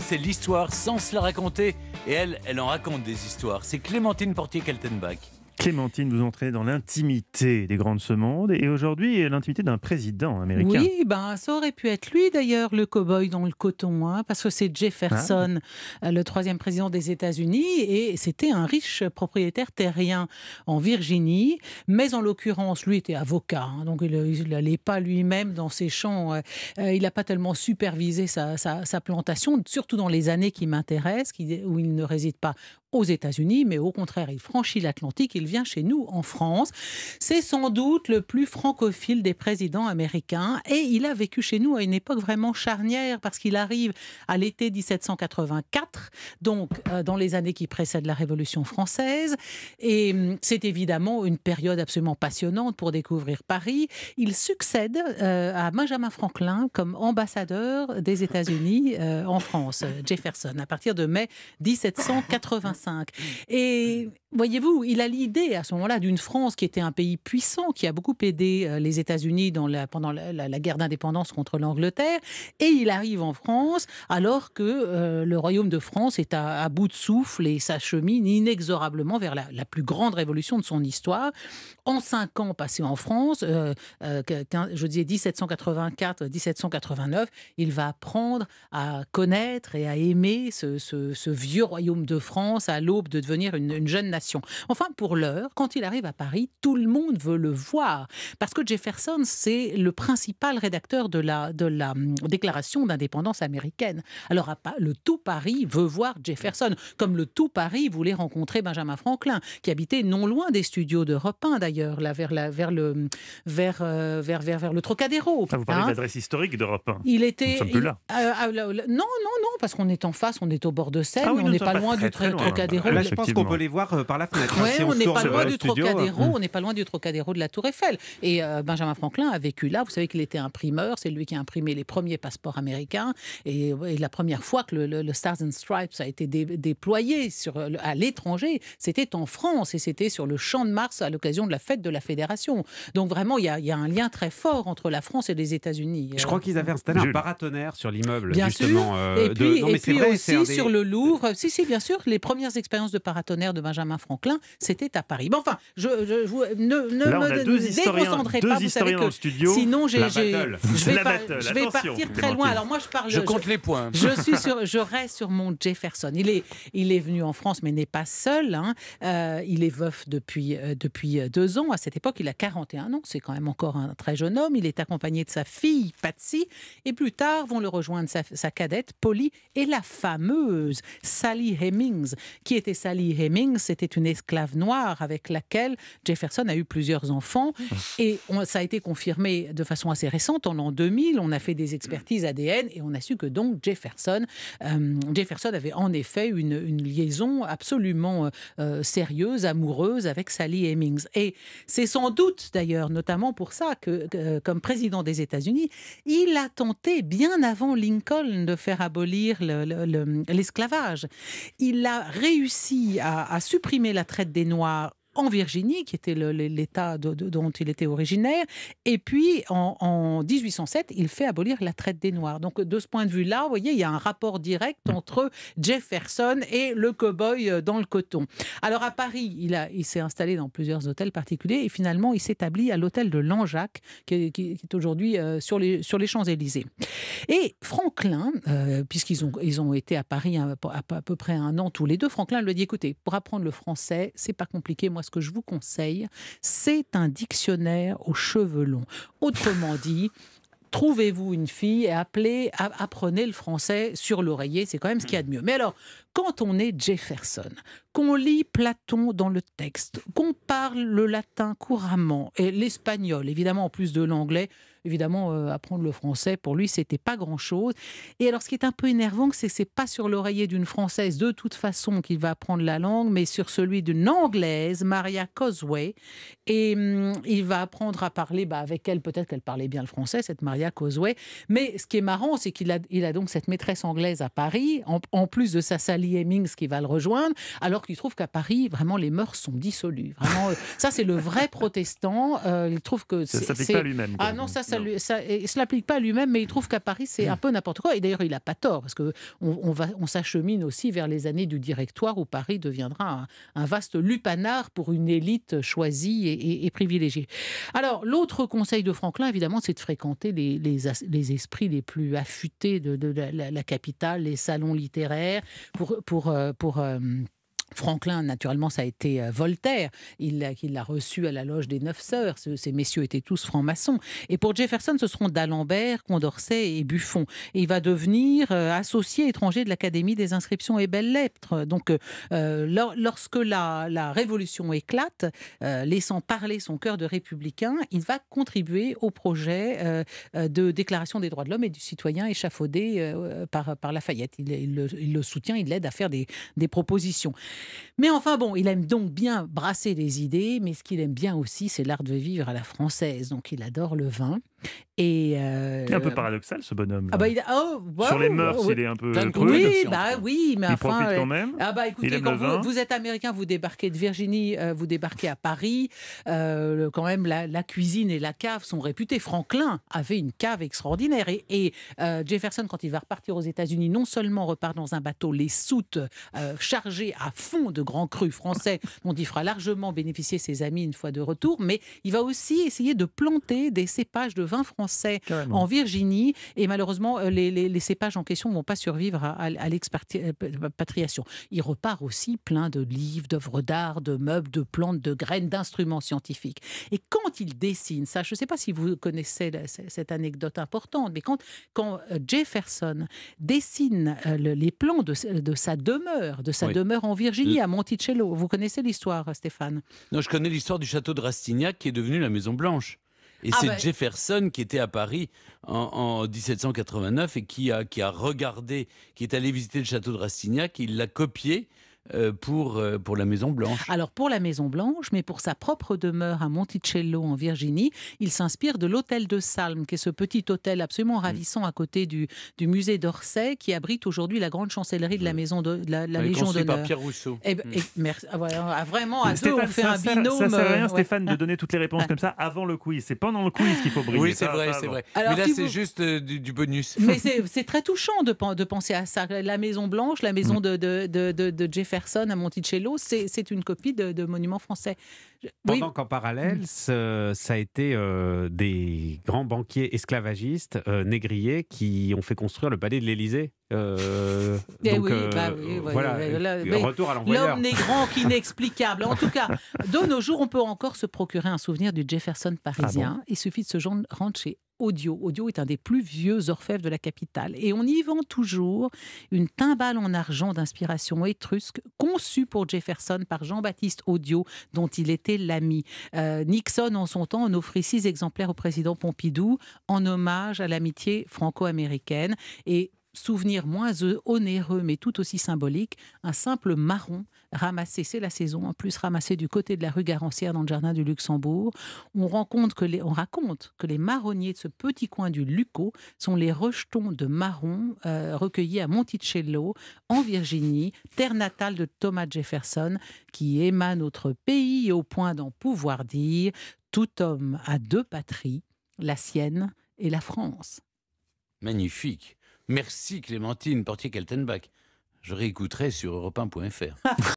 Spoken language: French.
c'est l'histoire sans se la raconter. Et elle, elle en raconte des histoires. C'est Clémentine portier keltenbach Clémentine, vous entrez dans l'intimité des grandes de et aujourd'hui l'intimité d'un président américain. Oui, ben, ça aurait pu être lui d'ailleurs, le cow-boy dans le coton, hein, parce que c'est Jefferson, ah. euh, le troisième président des États-Unis, et c'était un riche propriétaire terrien en Virginie, mais en l'occurrence, lui était avocat, hein, donc il n'allait pas lui-même dans ses champs, euh, euh, il n'a pas tellement supervisé sa, plantation, surtout dans les années qui m'intéressent, où il ne réside pas aux États-Unis, mais au contraire, il franchit l'Atlantique, vient chez nous en France. C'est sans doute le plus francophile des présidents américains et il a vécu chez nous à une époque vraiment charnière parce qu'il arrive à l'été 1784, donc euh, dans les années qui précèdent la Révolution française. Et hum, c'est évidemment une période absolument passionnante pour découvrir Paris. Il succède euh, à Benjamin Franklin comme ambassadeur des États-Unis euh, en France, Jefferson, à partir de mai 1785. Et voyez-vous, il a l'idée à ce moment-là d'une France qui était un pays puissant, qui a beaucoup aidé euh, les États-Unis la, pendant la, guerre d'indépendance contre l'Angleterre, et il arrive en France alors que euh, le royaume de France est à, bout de souffle et s'achemine inexorablement vers la, plus grande révolution de son histoire. En cinq ans passés en France, euh, je disais 1784-1789, il va apprendre à connaître et à aimer ce, vieux royaume de France à l'aube de devenir une jeune nation Enfin, pour l'heure, quand il arrive à Paris, tout le monde veut le voir. Parce que Jefferson, c'est le principal rédacteur de la, de la hum, déclaration d'indépendance américaine. Alors, le tout Paris veut voir Jefferson, comme le tout Paris voulait rencontrer Benjamin Franklin, qui habitait non loin des studios d'Europe 1, d'ailleurs, là, vers, la, vers, le, hum, euh, vers, vers, vers, le Trocadéro. Ah, vous parlez d'adresse hein. historique d'Europe 1. Il était. non, non, non, parce qu'on est en face, on est au bord de Seine, ah on n'est pas, loin du Trocadéro. je pense qu'on peut les voir euh, par la fenêtre. Hein. Ouais, on n'est pas loin du Trocadéro, hein. on n'est pas loin du Trocadéro de la Tour Eiffel. Et euh, Benjamin Franklin a vécu là. Vous savez qu'il était imprimeur, c'est lui qui a imprimé les premiers passeports américains et, euh, la première fois que le, Stars and Stripes a été déployé sur, euh, à l'étranger, c'était en France et c'était sur le Champ de Mars à l'occasion de la fête de la Fédération. Donc vraiment, il y, a un lien très fort entre la France et les États-Unis. Je crois qu'ils avaient installé un paratonnerre sur l'immeuble, Bien Sûr. et puis, aussi sur le Louvre. Si, si, bien sûr, les premières expériences de paratonnerre de Benjamin Franklin, c'était à Paris. Mais enfin, je, ne, me déconcentrez pas, vous savez que sinon j'ai, je vais, je vais partir très loin. Alors moi, je parle. Je compte les points. Je suis sur, je reste sur mon Jefferson. Il est, il est venu en France, mais n'est pas seul. Hein. Euh, il est veuf depuis euh, depuis euh, deux ans. À cette époque, il a 41 ans. C'est quand même encore un très jeune homme. Il est accompagné de sa fille Patsy, et plus tard vont le rejoindre sa, sa cadette Polly et la fameuse Sally Hemings, qui était Sally Hemings. C'était une esclave noire avec laquelle Jefferson a eu plusieurs enfants. Et ça a été confirmé de façon assez récente. En l'an 2000, on a fait des expertises ADN et on a su que donc Jefferson, euh, Jefferson avait en effet une, liaison absolument euh, euh, sérieuse, amoureuse avec Sally Hemings. Et c'est sans doute d'ailleurs, notamment pour ça, que, comme président des États-Unis, il a tenté bien avant Lincoln de faire abolir l'esclavage. il a réussi à supprimer mais la traite des Noirs en Virginie, qui était l'État dont il était originaire. Et puis, en, 1807, il fait abolir la traite des Noirs. Donc, de ce point de vue-là, vous voyez, il y a un rapport direct entre Jefferson et le cow-boy euh, dans le coton. Alors, à Paris, il, il s'est installé dans plusieurs hôtels particuliers et finalement, il s'établit à l'hôtel de Langeac, qui, est aujourd'hui euh, sur les, sur les Champs-Élysées. Et Franklin, euh, puisqu'ils ont, ils ont été à Paris à, à, à peu près un an tous les deux, Franklin lui a dit, écoutez, pour apprendre le français, c'est pas compliqué, moi, ce que je vous conseille, c'est un dictionnaire aux cheveux longs. Autrement dit, trouvez-vous une fille et appelez, apprenez le français sur l'oreiller, c'est quand même ce qu'il y a de mieux. Mais alors, quand on est Jefferson, qu'on lit Platon dans le texte, qu'on parle le latin couramment et l'espagnol, évidemment en plus de l'anglais, évidemment euh, apprendre le français pour lui c'était pas grand-chose. Et alors ce qui est un peu énervant, c'est que c'est pas sur l'oreiller d'une française de toute façon qu'il va apprendre la langue, mais sur celui d'une anglaise, Maria Cosway, et hum, il va apprendre à parler bah, avec elle, peut-être qu'elle parlait bien le français cette Maria Cosway, mais ce qui est marrant, c'est qu'il a, donc cette maîtresse anglaise à Paris en, plus de sa salle qui va le rejoindre, alors qu'il trouve qu'à Paris, vraiment, les mœurs sont dissolues. Euh, ça, c'est le vrai protestant. Euh, il trouve que ça s'applique pas lui-même. Ah non, ça, ça, ne se l'applique pas lui-même, mais il trouve qu'à Paris, c'est un peu n'importe quoi. Et d'ailleurs, il n'a pas tort, parce que on, va, on s'achemine aussi vers les années du directoire où Paris deviendra un, vaste lupanard pour une élite choisie et, privilégiée. Alors, l'autre conseil de Franklin, évidemment, c'est de fréquenter les, esprits les plus affûtés de, la, la, capitale, les salons littéraires, pour pour, euh, pour, euh, Franklin, naturellement, ça a été euh, Voltaire. Il, l'a reçu à la loge des Neuf Sœurs. ces messieurs étaient tous francs-maçons. Et pour Jefferson, ce seront d'Alembert, Condorcet et Buffon. Et il va devenir euh, associé étranger de l'Académie des inscriptions et belles-lettres. Donc, euh, lorsque la, révolution éclate, laissant parler son cœur de républicain, il va contribuer au projet de déclaration des droits de l'homme et du citoyen échafaudé par, par Lafayette. Il, le, soutient, il l'aide à faire des propositions. Mais enfin, bon, il aime donc bien brasser les idées, mais ce qu'il aime bien aussi, c'est l'art de vivre à la française. Donc il adore le vin. Et euh, un peu paradoxal ce bonhomme. Ah bah, oh, Sur les mœurs, il est un peu bah Oui, mais il profite quand même. Ah bah écoutez, quand vous, êtes américain, vous débarquez de Virginie, euh, vous débarquez à Paris. Euh, quand même, la, cuisine et la cave sont réputées. Franklin avait une cave extraordinaire et, et Jefferson, quand il va repartir aux États-Unis, non seulement repart dans un bateau les soutes chargées à fond de grands crus français dont il fera largement bénéficier ses amis une fois de retour, mais il va aussi essayer de planter des cépages de vin français en Virginie. Et malheureusement, euh, les, cépages en question ne vont pas survivre à, l'expatriation. Euh, euh, il repart aussi plein de livres, d'œuvres d'art, de meubles, de plantes, de graines, d'instruments scientifiques. Et quand il dessine ça, je ne sais pas si vous connaissez cette anecdote importante, mais quand, quand Jefferson dessine les plans de, sa demeure, de sa demeure en Virginie, à Monticello, vous connaissez l'histoire, Stéphane Non, je connais l'histoire du château de Rastignac qui est devenu la Maison Blanche. Et ah c'est bah. Jefferson qui était à Paris en, 1789 et qui a, regardé, qui est allé visiter le château de Rastignac, il l'a copié euh, pour, euh, pour la Maison Blanche. Alors pour la Maison Blanche, mais pour sa propre demeure à Monticello en Virginie, il s'inspire de l'hôtel de Salm, qui est ce petit hôtel absolument mm. ravissant à côté du, du musée d'Orsay, qui abrite aujourd'hui la grande chancellerie de la Maison de, la, la Légion Pierre Rousseau. Eh ben, mm. eh, merci, ah, ah, vraiment, à deux, on fait un binôme. Ça, ça sert à rien, euh, Stéphane, de donner toutes les réponses comme ça avant le quiz. C'est pendant le quiz qu'il faut briller. Oui, c'est ah, vrai, c'est vrai. mais là, c'est juste du, bonus. Mais c'est très touchant de, penser à ça. La Maison Blanche, la maison mm. de, de, de, de Jefferson Personne à Monticello, c'est une copie de, monuments français. Pendant qu'en parallèle, mm. ça a été euh, des grands banquiers esclavagistes, euh, négriers, qui ont fait construire le palais de l'Élysée. Euh, eh donc, bah oui, oui, voilà, retour à l'envoyeur. L'homme est grand qu'inexplicable. En tout cas, de nos jours, on peut encore se procurer un souvenir du Jefferson parisien. Ah Il suffit de se rendre chez Audio. Audio est un des plus vieux orfèvres de la capitale. Et on y vend toujours une timbale en argent d'inspiration étrusque conçue pour Jefferson par Jean-Baptiste Audio, dont il était l'ami. Euh, Nixon, en son temps, en offrit six exemplaires au président Pompidou en hommage à l'amitié franco-américaine. Et souvenir moins onéreux mais tout aussi symbolique, un simple marron ramassé, c'est la saison en plus, ramassé du côté de la rue Garancière dans le jardin du Luxembourg. On, que on raconte que les marronniers de ce petit coin du lucco sont les rejetons de marrons euh, recueillis à Monticello, en Virginie, terre natale de Thomas Jefferson, qui émane notre pays au point d'en pouvoir dire tout homme a deux patries, la sienne et la France. Magnifique. Merci Clémentine Portier-Kaltenbach. Je réécouterai sur europe